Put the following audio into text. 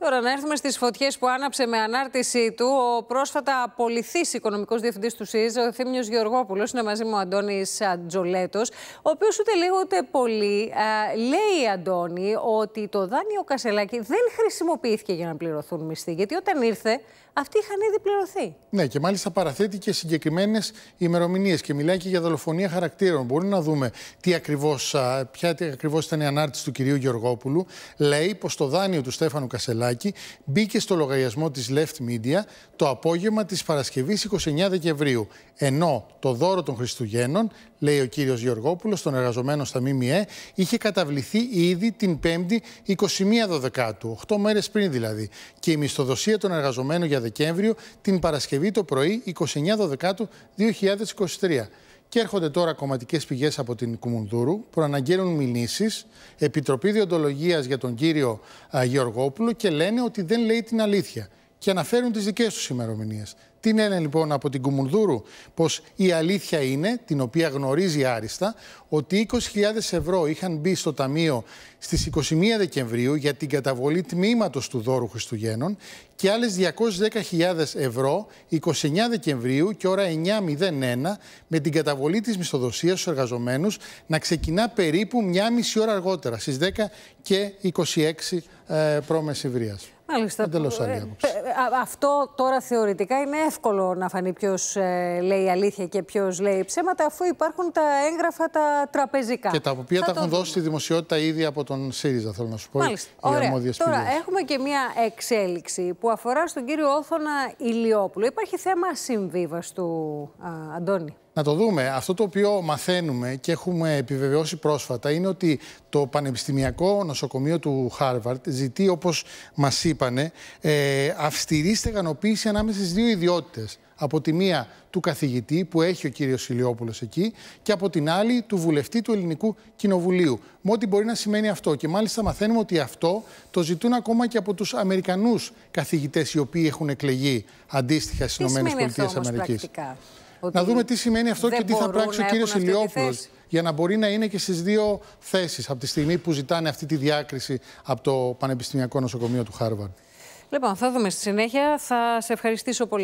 Τώρα να έρθουμε στις φωτιές που άναψε με ανάρτησή του ο πρόσφατα απολυθής οικονομικός διευθυντής του ΣΥΡΙΖΑ, ο Θήμιος Γεωργόπουλος, είναι μαζί μου ο Αντώνης Τζολέτος ο οποίος ούτε λίγο ούτε πολύ α, ε, λέει, Αντώνη, ότι το δάνειο Κασελάκη δεν χρησιμοποιήθηκε για να πληρωθούν μισθοί, γιατί όταν ήρθε αυτοί είχαν ήδη πληρωθεί. Ναι, και μάλιστα παραθέτει και συγκεκριμένες ημερομηνίες και μιλάει και για δολοφονία χαρακτήρων. Μπορούμε να δούμε τι ακριβώς, ποια ακριβώς ήταν η ανάρτηση του κυρίου Γεωργόπουλου. Λέει πως το δάνειο του Στέφανου Κασελάκη μπήκε στο λογαριασμό της Left Media το απόγευμα της Παρασκευής 29 Δεκεμβρίου. Ενώ το δώρο των Χριστουγέννων, λέει ο κύριος Γεωργόπουλος, τον εργαζομένο στα ΜΜΕ, είχε καταβληθεί ήδη την 5η 21 Δοδεκάτου, 8 μέρες πριν δηλαδή, και η μισθοδοσία των εργαζομένων για Δεκέμβριο την Παρασκευή το πρωί 29 Δωδεκάτου 2023. Και έρχονται τώρα κομματικές πηγές από την Κουμουνδούρου, αναγκαίνουν μηνύσεις, Επιτροπή Διοντολογίας για τον κύριο Γεωργόπουλο και λένε ότι δεν λέει την αλήθεια και φέρουν τις δικές τους ημερομηνίες. Τι λένε λοιπόν από την Κουμουνδούρου, πως η αλήθεια είναι, την οποία γνωρίζει άριστα, ότι 20.000 ευρώ είχαν μπει στο ταμείο στις 21 Δεκεμβρίου για την καταβολή τμήματος του δώρου Χριστουγέννων και άλλες 210.000 ευρώ 29 Δεκεμβρίου και ώρα 9.01 με την καταβολή της μισθοδοσίας στους εργαζομένους να ξεκινά περίπου μια μισή ώρα αργότερα, στις 10 και 26 ε, προ Μεσημβρία. Μάλιστα. Εντελώς άλλη ε, ε, αυτό τώρα θεωρητικά είναι εύκολο να φανεί ποιος ε, λέει αλήθεια και ποιος λέει ψέματα, αφού υπάρχουν τα έγγραφα τα τραπεζικά. Και τα οποία τα έχουν δώσει στη δημοσιότητα ήδη από τον ΣΥΡΙΖΑ, θέλω να σου πω. Μάλιστα. Ωραία. τώρα έχουμε και μία εξέλιξη που αφορά στον κύριο Όθωνα Ηλιόπουλο. Υπάρχει θέμα συμβίβαστου, α, Αντώνη να το δούμε. Αυτό το οποίο μαθαίνουμε και έχουμε επιβεβαιώσει πρόσφατα είναι ότι το Πανεπιστημιακό Νοσοκομείο του Χάρβαρτ ζητεί, όπως μας είπανε, ε, αυστηρή στεγανοποίηση ανάμεσα στις δύο ιδιότητες. Από τη μία του καθηγητή που έχει ο κύριος Ηλιόπουλος εκεί και από την άλλη του βουλευτή του Ελληνικού Κοινοβουλίου. Με ό,τι μπορεί να σημαίνει αυτό. Και μάλιστα μαθαίνουμε ότι αυτό το ζητούν ακόμα και από τους Αμερικανούς καθηγητές οι οποίοι έχουν εκλεγεί αντίστοιχα στις ΗΠΑ να δούμε τι σημαίνει αυτό και τι θα πράξει ο κύριο Ηλιόπουλο. Για να μπορεί να είναι και στις δύο θέσεις από τη στιγμή που ζητάνε αυτή τη διάκριση από το Πανεπιστημιακό Νοσοκομείο του Χάρβαρντ. Λοιπόν, θα δούμε στη συνέχεια. Θα σε ευχαριστήσω πολύ.